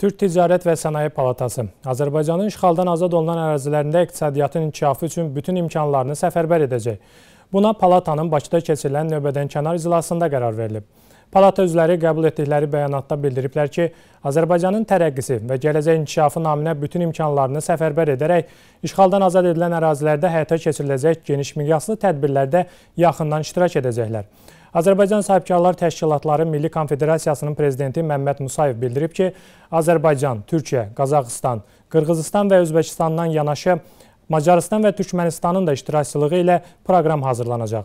Türk Ticarət və Sənaye Palatası Azərbaycanın işğaldan azad olunan ərazilərində iqtisadiyyatın inkişafı üçün bütün imkanlarını səfərbər edəcək. Buna palatanın Bakıda keçirilən növbədən kənar iclasında qərar verilib. Palata üzvləri qəbul etdikləri bəyanatda bildiriblər ki, Azərbaycanın tərəqqisi və gələcək inkişafı naminə bütün imkanlarını səfərbər edərək işğaldan azad edilən ərazilərdə həyata keçiriləcək geniş miqyaslı tədbirlərdə yaxından iştirak edəcəklər. Azərbaycan Sahibkarlar Təşkilatları Milli Konfederasiyasının prezidenti Məmməd Musayev bildirib ki, Azərbaycan, Türkiyə, Qazaxıstan, Qırğızıstan və Özbəkistandan yanaşı Macaristan və Türkmənistanın da iştirakçılığı ilə proqram hazırlanacaq.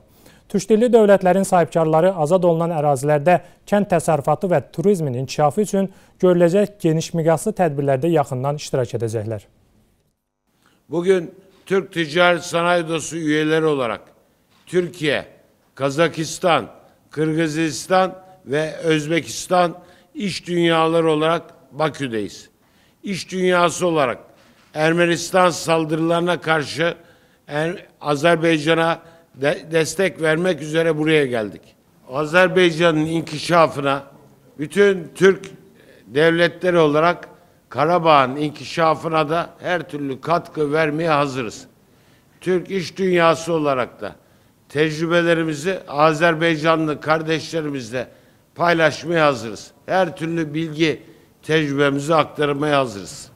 Türkdilli dövlətlərin sahibkarları azad olunan ərazilərdə kənd təsərrüfatı və turizmin inkişafı üçün görüləcək geniş miqyaslı tədbirlərdə yaxından iştirak edəcəklər. Bugün Türk Ticaret Sanayi Odası üyeləri olaraq Türkiye, Kazakistan, Kırgızistan ve Özbekistan iş dünyaları olarak Bakü'deyiz. İş dünyası olarak Ermenistan saldırılarına karşı er-, Azerbaycan'a de, destek vermek üzere buraya geldik. Azerbaycan'ın inkişafına bütün Türk devletleri olarak Karabağ'ın inkişafına da her türlü katkı vermeye hazırız. Türk iş dünyası olarak da tecrübelerimizi Azerbaycanlı kardeşlerimizle paylaşmaya hazırız. Her türlü bilgi tecrübemizi aktarmaya hazırız.